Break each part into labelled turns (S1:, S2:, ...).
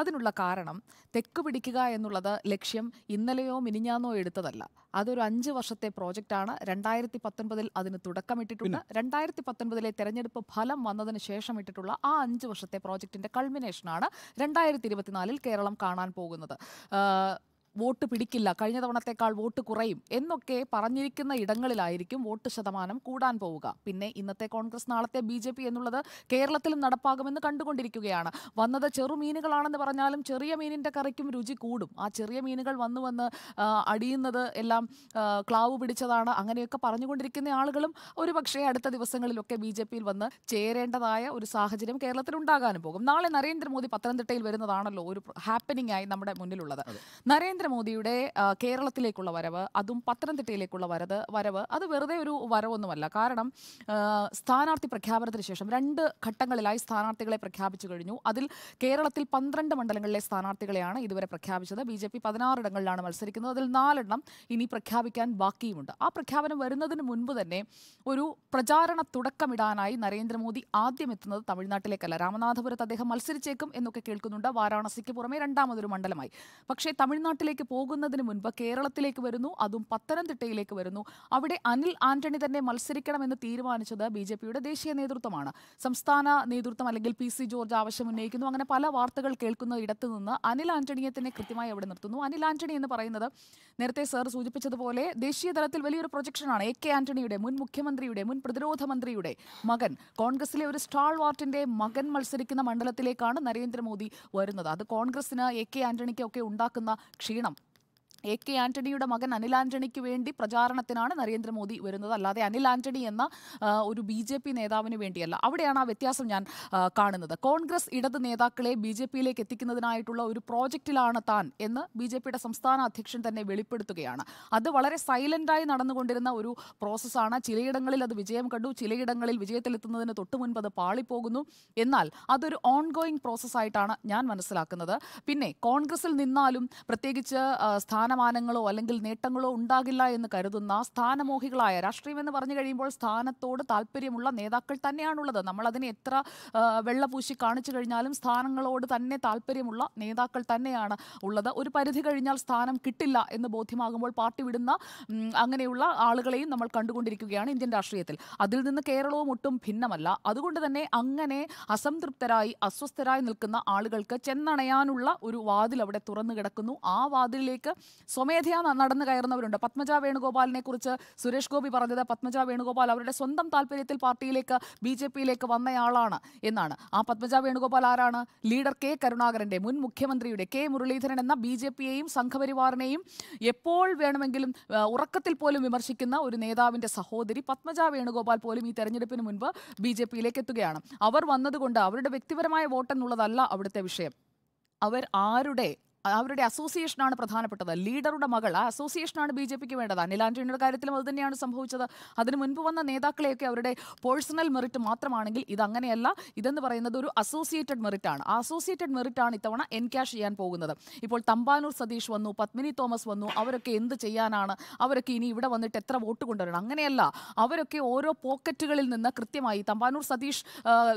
S1: അതിനുള്ള കാരണം തെക്ക് പിടിക്കുക എന്നുള്ളത് ലക്ഷ്യം ഇന്നലെയോ മിനിഞ്ഞാന്നോ എടുത്തതല്ല അതൊരു അഞ്ച് വർഷത്തെ പ്രോജക്റ്റാണ് രണ്ടായിരത്തി പത്തൊൻപതിൽ അതിന് തുടക്കമിട്ടിട്ടുണ്ട് രണ്ടായിരത്തി പത്തൊൻപതിലെ തെരഞ്ഞെടുപ്പ് ഫലം വന്നതിന് ശേഷം ഇട്ടിട്ടുള്ള ആ അഞ്ച് വർഷത്തെ പ്രോജക്റ്റിൻ്റെ കൾമിനേഷനാണ് രണ്ടായിരത്തി ഇരുപത്തിനാലിൽ കേരളം കാണാൻ പോകുന്നത് വോട്ട് പിടിക്കില്ല കഴിഞ്ഞ തവണത്തേക്കാൾ വോട്ട് കുറയും എന്നൊക്കെ പറഞ്ഞിരിക്കുന്ന ഇടങ്ങളിലായിരിക്കും വോട്ട് ശതമാനം കൂടാൻ പോവുക പിന്നെ ഇന്നത്തെ കോൺഗ്രസ് നാളത്തെ ബി എന്നുള്ളത് കേരളത്തിലും നടപ്പാകുമെന്ന് കണ്ടുകൊണ്ടിരിക്കുകയാണ് വന്നത് ചെറുമീനുകളാണെന്ന് പറഞ്ഞാലും ചെറിയ മീനിൻ്റെ കറിക്കും രുചി കൂടും ആ ചെറിയ മീനുകൾ വന്നു വന്ന് അടിയുന്നത് എല്ലാം ക്ലാവ് പിടിച്ചതാണ് അങ്ങനെയൊക്കെ പറഞ്ഞുകൊണ്ടിരിക്കുന്ന ആളുകളും ഒരു പക്ഷേ അടുത്ത ദിവസങ്ങളിലൊക്കെ ബി ജെ പിയിൽ വന്ന് ചേരേണ്ടതായ ഒരു സാഹചര്യം കേരളത്തിൽ ഉണ്ടാകാനും പോകും നാളെ നരേന്ദ്രമോദി പത്തനംതിട്ടയിൽ വരുന്നതാണല്ലോ ഒരു ഹാപ്പനിങ് ആയി നമ്മുടെ മുന്നിലുള്ളത് നരേന്ദ്ര നരേന്ദ്രമോദിയുടെ കേരളത്തിലേക്കുള്ള വരവ് അതും പത്തനംതിട്ടയിലേക്കുള്ള വരത് വരവ് അത് വെറുതെ ഒരു വരവൊന്നുമല്ല കാരണം സ്ഥാനാർത്ഥി പ്രഖ്യാപനത്തിന് ശേഷം രണ്ട് ഘട്ടങ്ങളിലായി സ്ഥാനാർത്ഥികളെ പ്രഖ്യാപിച്ചു കഴിഞ്ഞു അതിൽ കേരളത്തിൽ പന്ത്രണ്ട് മണ്ഡലങ്ങളിലെ സ്ഥാനാർത്ഥികളെയാണ് ഇതുവരെ പ്രഖ്യാപിച്ചത് ബി ജെ പി പതിനാറിടങ്ങളിലാണ് മത്സരിക്കുന്നത് അതിൽ നാലെണ്ണം ഇനി പ്രഖ്യാപിക്കാൻ ബാക്കിയുമുണ്ട് ആ പ്രഖ്യാപനം വരുന്നതിന് മുൻപ് തന്നെ ഒരു പ്രചാരണ തുടക്കമിടാനായി നരേന്ദ്രമോദി ആദ്യം എത്തുന്നത് തമിഴ്നാട്ടിലേക്കല്ല രാമനാഥപുരത്ത് അദ്ദേഹം മത്സരിച്ചേക്കും എന്നൊക്കെ കേൾക്കുന്നുണ്ട് വാരാണസിക്ക് പുറമെ രണ്ടാമതൊരു മണ്ഡലമായി പക്ഷേ തമിഴ്നാട്ടിലെ വിദേശത്തേക്ക് പോകുന്നതിന് മുൻപ് കേരളത്തിലേക്ക് വരുന്നു അതും പത്തനംതിട്ടയിലേക്ക് വരുന്നു അവിടെ അനിൽ ആന്റണി തന്നെ മത്സരിക്കണമെന്ന് തീരുമാനിച്ചത് ബി ജെ പിയുടെ ദേശീയ നേതൃത്വമാണ് സംസ്ഥാന നേതൃത്വം അല്ലെങ്കിൽ പി സി ജോർജ് ആവശ്യം ഉന്നയിക്കുന്നു അങ്ങനെ പല വാർത്തകൾ കേൾക്കുന്ന ഇടത്തു നിന്ന് അനിൽ ആന്റണിയെ തന്നെ കൃത്യമായി അവിടെ നിർത്തുന്നു അനിൽ ആന്റണി എന്ന് പറയുന്നത് നേരത്തെ സർ സൂചിപ്പിച്ചതുപോലെ ദേശീയ തലത്തിൽ വലിയൊരു പ്രൊജക്ഷനാണ് എ കെ ആന്റണിയുടെ മുൻ മുഖ്യമന്ത്രിയുടെ മുൻ പ്രതിരോധ മന്ത്രിയുടെ മകൻ കോൺഗ്രസിലെ ഒരു സ്റ്റാൾ വാർട്ടിന്റെ മകൻ മത്സരിക്കുന്ന മണ്ഡലത്തിലേക്കാണ് നരേന്ദ്രമോദി വരുന്നത് അത് കോൺഗ്രസിന് എ കെ ആന്റണിക്കൊക്കെ ഉണ്ടാക്കുന്ന ക്ഷീണം 남남 എ കെ ആന്റണിയുടെ മകൻ അനിൽ ആന്റണിക്ക് വേണ്ടി പ്രചാരണത്തിനാണ് നരേന്ദ്രമോദി വരുന്നത് അല്ലാതെ അനിൽ ആന്റണി എന്ന ഒരു ബി ജെ പി നേതാവിന് വേണ്ടിയല്ല അവിടെയാണ് ആ വ്യത്യാസം ഞാൻ കാണുന്നത് കോൺഗ്രസ് ഇടത് നേതാക്കളെ ബി ജെ പിയിലേക്ക് എത്തിക്കുന്നതിനായിട്ടുള്ള ഒരു പ്രോജക്റ്റിലാണ് താൻ എന്ന് ബി ജെ പിയുടെ സംസ്ഥാന അധ്യക്ഷൻ തന്നെ വെളിപ്പെടുത്തുകയാണ് അത് വളരെ സൈലന്റായി നടന്നുകൊണ്ടിരുന്ന ഒരു പ്രോസസ്സാണ് ചിലയിടങ്ങളിൽ അത് വിജയം കണ്ടു ചിലയിടങ്ങളിൽ വിജയത്തിലെത്തുന്നതിന് തൊട്ടു മുൻപ് അത് പാളിപ്പോകുന്നു എന്നാൽ അതൊരു ഓൺഗോയിങ് പ്രോസസ്സായിട്ടാണ് ഞാൻ മനസ്സിലാക്കുന്നത് പിന്നെ കോൺഗ്രസിൽ നിന്നാലും പ്രത്യേകിച്ച് സ്ഥാന സ്ഥാനമാനങ്ങളോ അല്ലെങ്കിൽ നേട്ടങ്ങളോ ഉണ്ടാകില്ല എന്ന് കരുതുന്ന സ്ഥാനമോഹികളായ രാഷ്ട്രീയമെന്ന് പറഞ്ഞു കഴിയുമ്പോൾ സ്ഥാനത്തോട് താല്പര്യമുള്ള നേതാക്കൾ തന്നെയാണുള്ളത് നമ്മളതിനെ എത്ര വെള്ളപൂശി കാണിച്ചു കഴിഞ്ഞാലും സ്ഥാനങ്ങളോട് തന്നെ താല്പര്യമുള്ള നേതാക്കൾ തന്നെയാണ് ഉള്ളത് ഒരു പരിധി കഴിഞ്ഞാൽ സ്ഥാനം കിട്ടില്ല എന്ന് ബോധ്യമാകുമ്പോൾ പാർട്ടി വിടുന്ന അങ്ങനെയുള്ള ആളുകളെയും നമ്മൾ കണ്ടുകൊണ്ടിരിക്കുകയാണ് ഇന്ത്യൻ രാഷ്ട്രീയത്തിൽ അതിൽ നിന്ന് കേരളവും ഒട്ടും ഭിന്നമല്ല അതുകൊണ്ട് തന്നെ അങ്ങനെ അസംതൃപ്തരായി അസ്വസ്ഥരായി നിൽക്കുന്ന ആളുകൾക്ക് ചെന്നണയാനുള്ള ഒരു വാതിൽ അവിടെ തുറന്നു കിടക്കുന്നു ആ വാതിലിലേക്ക് സ്വമേധയാ നടന്നു കയറുന്നവരുണ്ട് പത്മജ വേണുഗോപാലിനെ കുറിച്ച് സുരേഷ് ഗോപി പറഞ്ഞത് പത്മജ വേണുഗോപാൽ അവരുടെ സ്വന്തം താല്പര്യത്തിൽ പാർട്ടിയിലേക്ക് ബി ജെ പിയിലേക്ക് വന്നയാളാണ് എന്നാണ് ആ പത്മജ വേണുഗോപാൽ ആരാണ് ലീഡർ കെ കരുണാകരന്റെ മുൻ മുഖ്യമന്ത്രിയുടെ കെ മുരളീധരൻ എന്ന ബി ജെ പിയെയും സംഘപരിവാറിനെയും എപ്പോൾ വേണമെങ്കിലും ഉറക്കത്തിൽ പോലും വിമർശിക്കുന്ന ഒരു നേതാവിന്റെ സഹോദരി പത്മജ വേണുഗോപാൽ പോലും ഈ തെരഞ്ഞെടുപ്പിന് മുൻപ് ബി ജെ പിയിലേക്ക് എത്തുകയാണ് അവർ വന്നതുകൊണ്ട് അവരുടെ വ്യക്തിപരമായ വോട്ടെന്നുള്ളതല്ല അവിടുത്തെ വിഷയം അവർ ആരുടെ അവരുടെ അസോസിയേഷനാണ് പ്രധാനപ്പെട്ടത് ലീഡറുടെ മകൾ ആ അസോസിയേഷനാണ് ബി ജെ പിക്ക് വേണ്ടത് അനിൽ ആന്റണിയുടെ കാര്യത്തിലും അത് തന്നെയാണ് സംഭവിച്ചത് അതിനു മുൻപ് വന്ന നേതാക്കളെയൊക്കെ അവരുടെ പേഴ്സണൽ മെറിറ്റ് മാത്രമാണെങ്കിൽ ഇതങ്ങനെയല്ല ഇതെന്ന് പറയുന്നത് ഒരു അസോസിയേറ്റഡ് മെറിറ്റ് ആണ് ആ അസോസിയേറ്റഡ് മെറിറ്റ് ആണ് ഇത്തവണ എൻക്യാഷ് ചെയ്യാൻ പോകുന്നത് ഇപ്പോൾ തമ്പാനൂർ സതീഷ് വന്നു പത്മിനി തോമസ് വന്നു അവരൊക്കെ എന്ത് ചെയ്യാനാണ് അവരൊക്കെ ഇനി ഇവിടെ വന്നിട്ട് എത്ര വോട്ട് കൊണ്ടുവരണം അങ്ങനെയല്ല അവരൊക്കെ ഓരോ പോക്കറ്റുകളിൽ നിന്ന് കൃത്യമായി തമ്പാനൂർ സതീഷ്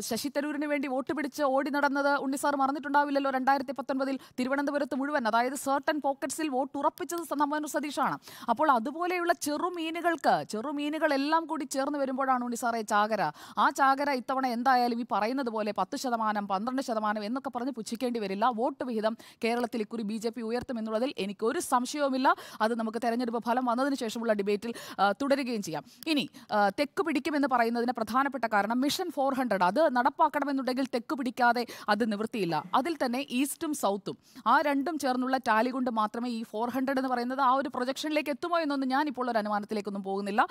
S1: ശശി തരൂരിന് വേണ്ടി വോട്ട് പിടിച്ച് ഓടി നടന്നത് ഉണ്ണിസാർ മറന്നിട്ടുണ്ടാവില്ലല്ലോ രണ്ടായിരത്തി പത്തൊൻപതിൽ തിരുവനന്തപുരത്ത് മുഴുവൻ അതായത് സർട്ടൻ പോക്കറ്റ്സിൽ വോട്ട് ഉറപ്പിച്ചത് സമ്മേനു സതീഷാണ് അപ്പോൾ അതുപോലെയുള്ള ചെറുമീനുകൾക്ക് ചെറുമീനുകളെല്ലാം കൂടി ചേർന്ന് വരുമ്പോഴാണ് ഉണ്ണി സാറേ ചാകര ആ ചാകര ഇത്തവണ എന്തായാലും ഈ പറയുന്നത് പോലെ പത്ത് ശതമാനം പന്ത്രണ്ട് ശതമാനം എന്നൊക്കെ പറഞ്ഞ് പുച്ഛിക്കേണ്ടി വരില്ല വോട്ട് വിഹിതം കേരളത്തിൽ ഇക്കുറി ബി ജെ പി ഉയർത്തുമെന്നുള്ളതിൽ എനിക്കൊരു സംശയവുമില്ല അത് നമുക്ക് തെരഞ്ഞെടുപ്പ് ഫലം വന്നതിന് ശേഷമുള്ള ഡിബേറ്റിൽ തുടരുകയും ചെയ്യാം ഇനി തെക്ക് പിടിക്കുമെന്ന് പറയുന്നതിന് പ്രധാനപ്പെട്ട കാരണം മിഷൻ ഫോർ ഹൺഡ്രഡ് അത് നടപ്പാക്കണമെന്നുണ്ടെങ്കിൽ തെക്ക് പിടിക്കാതെ അത് നിവൃത്തിയില്ല അതിൽ തന്നെ ഈസ്റ്റും സൗത്തും ആ രണ്ട് രണ്ടും ചേർന്നുള്ള ടാലി കൊണ്ട് മാത്രമേ ഈ ഫോർ ഹൺഡ്രഡ് എന്ന് പറയുന്നത് ആ ഒരു പ്രൊജക്ഷനിലേക്ക് എത്തുമോ എന്നൊന്നും ഞാൻ ഇപ്പോൾ ഒരു അനുമാനത്തിലേക്കൊന്നും പോകുന്നില്ല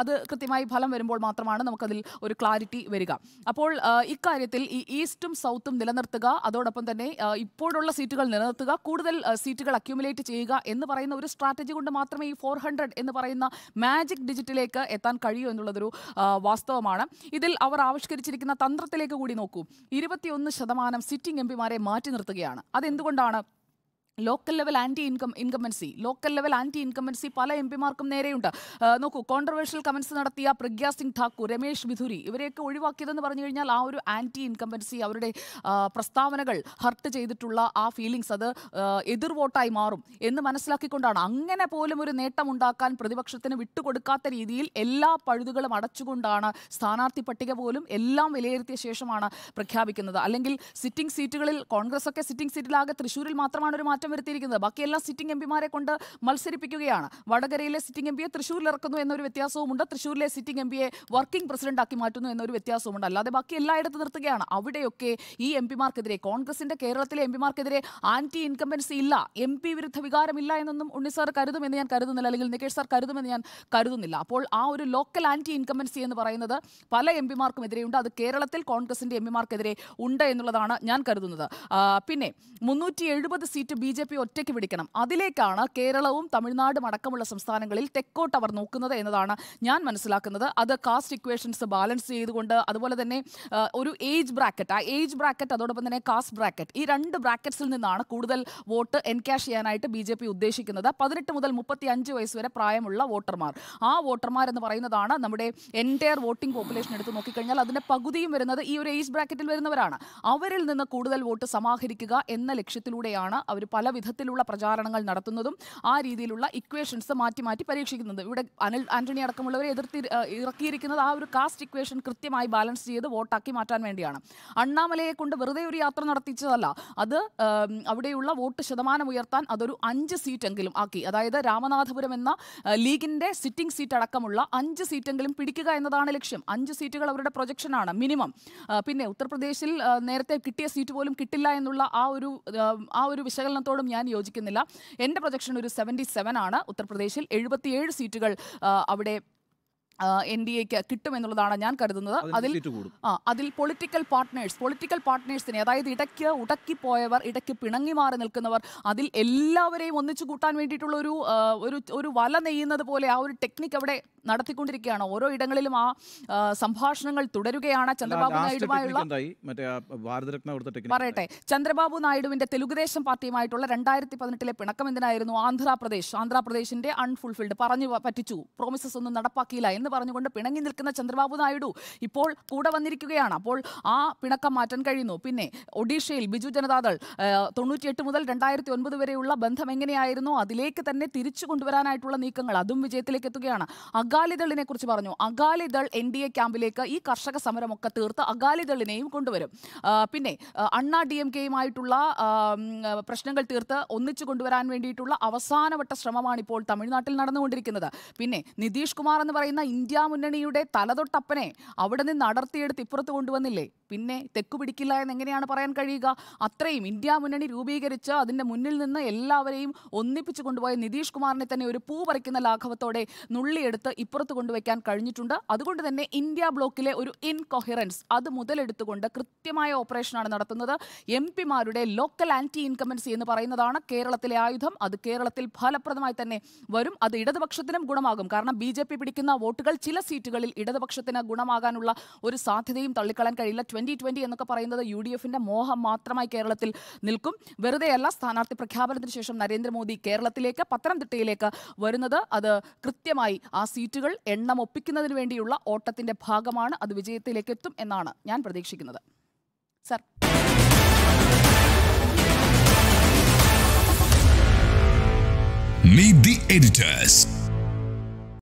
S1: അത് കൃത്യമായി ഫലം വരുമ്പോൾ മാത്രമാണ് നമുക്കതിൽ ഒരു ക്ലാരിറ്റി വരിക അപ്പോൾ ഇക്കാര്യത്തിൽ ഈ ഈസ്റ്റും സൗത്തും നിലനിർത്തുക അതോടൊപ്പം തന്നെ ഇപ്പോഴുള്ള സീറ്റുകൾ നിലനിർത്തുക കൂടുതൽ സീറ്റുകൾ അക്യുമുലേറ്റ് ചെയ്യുക എന്ന് പറയുന്ന ഒരു സ്ട്രാറ്റജി കൊണ്ട് മാത്രമേ ഈ ഫോർ ഹൺഡ്രഡ് എന്ന് പറയുന്ന മാജിക് ഡിജിറ്റിലേക്ക് എത്താൻ കഴിയൂ എന്നുള്ളതൊരു വാസ്തവമാണ് ഇതിൽ അവർ ആവിഷ്കരിച്ചിരിക്കുന്ന തന്ത്രത്തിലേക്ക് കൂടി നോക്കൂ ഇരുപത്തിയൊന്ന് ശതമാനം സിറ്റിംഗ് എം പിമാരെ മാറ്റി നിർത്തുകയാണ് അതെന്തുകൊണ്ടാണ് local level anti income incumbency local level anti incumbency പല എം പിമാർക്കും നേരെയുണ്ട് നോക്കൂ കോൺട്രവേഴ്ഷ്യൽ കമൻസ് നടത്തിയ പ്രഗ്യ സിംഗ് ഠാക്കൂർ രമേശ് വിധുരി ഇവരെയൊക്കെ ഒഴിവാക്കിയതെന്ന് പറഞ്ഞു കഴിഞ്ഞാൽ ആ ഒരു ആൻറ്റി ഇൻകമൻസി അവരുടെ പ്രസ്താവനകൾ ഹർട്ട് ചെയ്തിട്ടുള്ള ആ ഫീലിങ്സ് അത് എതിർ വോട്ടായി മാറും എന്ന് മനസ്സിലാക്കിക്കൊണ്ടാണ് അങ്ങനെ പോലും ഒരു നേട്ടമുണ്ടാക്കാൻ പ്രതിപക്ഷത്തിന് വിട്ടുകൊടുക്കാത്ത രീതിയിൽ എല്ലാ പഴുതുകളും അടച്ചുകൊണ്ടാണ് സ്ഥാനാർത്ഥി പട്ടിക പോലും എല്ലാം വിലയിരുത്തിയ ശേഷമാണ് പ്രഖ്യാപിക്കുന്നത് അല്ലെങ്കിൽ സിറ്റിംഗ് സീറ്റുകളിൽ കോൺഗ്രസ് ഒക്കെ സിറ്റിംഗ് സീറ്റിലാകെ തൃശ്ശൂരിൽ മാത്രമാണ് ഒരു മാറ്റം മാറ്റം വരുത്തിയിരിക്കുന്നത് ബാക്കിയെല്ലാം സിറ്റിംഗ് എം പിമാരെ കൊണ്ട് മത്സരിപ്പിക്കുകയാണ് വടകരയിലെ സിറ്റിംഗ് എം പിയെ തൃശ്ശൂരിലിറക്കുന്നു എന്നൊരു വ്യത്യാസവുമുണ്ട് തൃശ്ശൂരിലെ സിറ്റിംഗ് എം പിയെ വർക്കിംഗ് പ്രസിഡന്റാക്കി മാറ്റുന്നു എന്നൊരു വ്യത്യാസവുമുണ്ട് അല്ലാതെ ബാക്കി എല്ലായിടത്തും നിർത്തുകയാണ് അവിടെയൊക്കെ ഈ എം പിമാർക്കെതിരെ കോൺഗ്രസിന്റെ കേരളത്തിലെ എം പിമാർക്കെതിരെ ആന്റി ഇൻകംബൻസി ഇല്ല എം പി വിരുദ്ധ വികാരമില്ല എന്നൊന്നും ഉണ്ണി സാർ കരുതുമെന്ന് ഞാൻ കരുതുന്നില്ല അല്ലെങ്കിൽ നികേഷ് സാർ കരുതുമെന്ന് ഞാൻ കരുതുന്നില്ല അപ്പോൾ ആ ഒരു ലോക്കൽ ആന്റി ഇൻകംബൻസി എന്ന് പറയുന്നത് പല എം പിമാർക്കും എതിരെയുണ്ട് അത് കേരളത്തിൽ കോൺഗ്രസിന്റെ എം പിമാർക്കെതിരെ ഉണ്ട് എന്നുള്ളതാണ് ഞാൻ കരുതുന്നത് പിന്നെ മുന്നൂറ്റി സീറ്റ് ബി ജെ പി ഒറ്റയ്ക്ക് പിടിക്കണം അതിലേക്കാണ് കേരളവും തമിഴ്നാടും അടക്കമുള്ള സംസ്ഥാനങ്ങളിൽ തെക്കോട്ട് അവർ നോക്കുന്നത് എന്നതാണ് ഞാൻ മനസ്സിലാക്കുന്നത് അത് കാസ്റ്റ് ഇക്വേഷൻസ് ബാലൻസ് ചെയ്തുകൊണ്ട് അതുപോലെ തന്നെ ഒരു ഏജ് ബ്രാക്കറ്റ് ആ ഏജ് ബ്രാക്കറ്റ് അതോടൊപ്പം തന്നെ കാസ്റ്റ് ബ്രാക്കറ്റ് ഈ രണ്ട് ബ്രാക്കറ്റ്സിൽ നിന്നാണ് കൂടുതൽ വോട്ട് എൻകാഷ് ചെയ്യാനായിട്ട് ബി ജെ പി ഉദ്ദേശിക്കുന്നത് പതിനെട്ട് മുതൽ മുപ്പത്തി അഞ്ച് വയസ്സ് വരെ പ്രായമുള്ള വോട്ടർമാർ ആ വോട്ടർമാർ എന്ന് പറയുന്നതാണ് നമ്മുടെ എൻറ്റയർ വോട്ടിംഗ് പോപ്പുലേഷൻ എടുത്ത് നോക്കിക്കഴിഞ്ഞാൽ അതിൻ്റെ പകുതിയും വരുന്നത് ഈ ഒരു ഏജ് ബ്രാക്കറ്റിൽ വരുന്നവരാണ് അവരിൽ നിന്ന് കൂടുതൽ വോട്ട് സമാഹരിക്കുക എന്ന ലക്ഷ്യത്തിലൂടെയാണ് അവർ പല പല വിധത്തിലുള്ള പ്രചാരണങ്ങൾ നടത്തുന്നതും ആ രീതിയിലുള്ള ഇക്വേഷൻസ് മാറ്റി മാറ്റി പരീക്ഷിക്കുന്നത് ഇവിടെ അനിൽ ആന്റണി അടക്കമുള്ളവരെ എതിർത്തി ഇറക്കിയിരിക്കുന്നത് ആ ഒരു കാസ്റ്റ് ഇക്വേഷൻ കൃത്യമായി ബാലൻസ് ചെയ്ത് വോട്ടാക്കി മാറ്റാൻ വേണ്ടിയാണ് അണ്ണാമലയെ കൊണ്ട് വെറുതെ ഒരു യാത്ര നടത്തിച്ചതല്ല അത് അവിടെയുള്ള വോട്ട് ശതമാനം ഉയർത്താൻ അതൊരു അഞ്ച് സീറ്റെങ്കിലും ആക്കി അതായത് രാമനാഥപുരം എന്ന ലീഗിന്റെ സിറ്റിംഗ് സീറ്റ് അടക്കമുള്ള അഞ്ച് സീറ്റെങ്കിലും പിടിക്കുക എന്നതാണ് ലക്ഷ്യം അഞ്ച് സീറ്റുകൾ അവരുടെ പ്രൊജക്ഷനാണ് മിനിമം പിന്നെ ഉത്തർപ്രദേശിൽ നേരത്തെ കിട്ടിയ സീറ്റ് പോലും കിട്ടില്ല എന്നുള്ള ആ ഒരു ആ ഒരു വിശകലനത്തോട് അതിനോടും ഞാൻ യോജിക്കുന്നില്ല എൻ്റെ പ്രൊജക്ഷൻ ഒരു സെവൻറ്റി ആണ് ഉത്തർപ്രദേശിൽ എഴുപത്തിയേഴ് സീറ്റുകൾ അവിടെ എൻ ഡി എക്ക് കിട്ടുമെന്നുള്ളതാണ് ഞാൻ കരുതുന്നത് അതിൽ ആ അതിൽ പൊളിറ്റിക്കൽ പാർട്ട്നേഴ്സ് പൊളിറ്റിക്കൽ പാർട്ട്നേഴ്സിനെ അതായത് ഇടയ്ക്ക് പോയവർ ഇടയ്ക്ക് പിണങ്ങി മാറി നിൽക്കുന്നവർ അതിൽ എല്ലാവരെയും ഒന്നിച്ചു കൂട്ടാൻ വേണ്ടിയിട്ടുള്ള ഒരു ഒരു വല നെയ്യുന്നത് പോലെ ആ ഒരു ടെക്നിക്ക് അവിടെ നടത്തിക്കൊണ്ടിരിക്കുകയാണ് ഓരോ ഇടങ്ങളിലും ആ സംഭാഷണങ്ങൾ തുടരുകയാണ് ചന്ദ്രബാബു നായിഡുമായുള്ള പറയട്ടെ ചന്ദ്രബാബു നായിഡുവിന്റെ തെലുഗുദേശം പാർട്ടിയുമായിട്ടുള്ള രണ്ടായിരത്തി പതിനെട്ടിലെ പിണക്കം എന്തിനായിരുന്നു ആന്ധ്രാപ്രദേശ് ആന്ധ്രാപ്രദേശിന്റെ അൺഫുൾഫിൽഡ് പറഞ്ഞു പറ്റിച്ചു പ്രോമിസസ് ഒന്നും നടപ്പാക്കിയില്ല എന്ന് പറഞ്ഞുകൊണ്ട് പിണങ്ങി നിൽക്കുന്ന ചന്ദ്രബാബു നായിഡു ഇപ്പോൾ കൂടെ വന്നിരിക്കുകയാണ് അപ്പോൾ ആ പിണക്കം മാറ്റാൻ കഴിയുന്നു പിന്നെ ഒഡീഷയിൽ ബിജു ജനതാദൾ തൊണ്ണൂറ്റിയെട്ട് മുതൽ രണ്ടായിരത്തി ഒൻപത് വരെയുള്ള ബന്ധം എങ്ങനെയായിരുന്നു അതിലേക്ക് തന്നെ തിരിച്ചു കൊണ്ടുവരാനായിട്ടുള്ള നീക്കങ്ങൾ അതും വിജയത്തിലേക്ക് എത്തുകയാണ് അകാലിദളിനെ കുറിച്ച് പറഞ്ഞു അകാലിദൾ എൻ ഡി എ ക്യാമ്പിലേക്ക് ഈ കർഷക സമരമൊക്കെ തീർത്ത് അകാലിദളിനെയും കൊണ്ടുവരും പിന്നെ അണ്ണാ ഡി എം കെയുമായിട്ടുള്ള പ്രശ്നങ്ങൾ തീർത്ത് ഒന്നിച്ചു കൊണ്ടുവരാൻ വേണ്ടിയിട്ടുള്ള അവസാനവട്ട ശ്രമമാണ് ഇപ്പോൾ തമിഴ്നാട്ടിൽ നടന്നുകൊണ്ടിരിക്കുന്നത് പിന്നെ നിതീഷ് കുമാർ എന്ന് പറയുന്ന ഇന്ത്യ മുന്നണിയുടെ തലതൊട്ടപ്പനെ അവിടെ നിന്ന് അടർത്തിയെടുത്ത് ഇപ്പുറത്ത് കൊണ്ടുവന്നില്ലേ പിന്നെ തെക്ക് പിടിക്കില്ല എന്ന് എങ്ങനെയാണ് പറയാൻ കഴിയുക അത്രയും ഇന്ത്യ മുന്നണി രൂപീകരിച്ച് അതിൻ്റെ മുന്നിൽ നിന്ന് എല്ലാവരെയും ഒന്നിപ്പിച്ചു കൊണ്ടുപോയ നിതീഷ് കുമാറിനെ തന്നെ ഒരു പൂ പറിക്കുന്ന ലാഘവത്തോടെ നുള്ളിയെടുത്ത് ഇപ്പുറത്ത് കൊണ്ടുവയ്ക്കാൻ കഴിഞ്ഞിട്ടുണ്ട് അതുകൊണ്ട് തന്നെ ഇന്ത്യ ബ്ലോക്കിലെ ഒരു ഇൻകൊഹിറൻസ് അത് മുതലെടുത്തുകൊണ്ട് കൃത്യമായ ഓപ്പറേഷനാണ് നടത്തുന്നത് എം പിമാരുടെ ലോക്കൽ ആൻറ്റി ഇൻകമൻസി എന്ന് പറയുന്നതാണ് കേരളത്തിലെ ആയുധം അത് കേരളത്തിൽ ഫലപ്രദമായി തന്നെ വരും അത് ഇടതുപക്ഷത്തിനും ഗുണമാകും കാരണം ബി പിടിക്കുന്ന വോട്ടുകൾ സീറ്റുകൾ ചില സീറ്റുകളിൽ ഇടതുപക്ഷത്തിന് ഗുണമാകാനുള്ള ഒരു സാധ്യതയും തള്ളിക്കളയാൻ കഴിയില്ല ട്വന്റി ട്വന്റി എന്നൊക്കെ പറയുന്നത് യു ഡി എഫിന്റെ മോഹം മാത്രമായി കേരളത്തിൽ നിൽക്കും വെറുതെയല്ല സ്ഥാനാർത്ഥി പ്രഖ്യാപനത്തിന് ശേഷം നരേന്ദ്രമോദി കേരളത്തിലേക്ക് പത്തനംതിട്ടയിലേക്ക് വരുന്നത് അത് കൃത്യമായി ആ സീറ്റുകൾ എണ്ണം ഒപ്പിക്കുന്നതിന് വേണ്ടിയുള്ള ഓട്ടത്തിന്റെ ഭാഗമാണ് അത് വിജയത്തിലേക്ക് എത്തും എന്നാണ് ഞാൻ പ്രതീക്ഷിക്കുന്നത് സർ Meet the editors.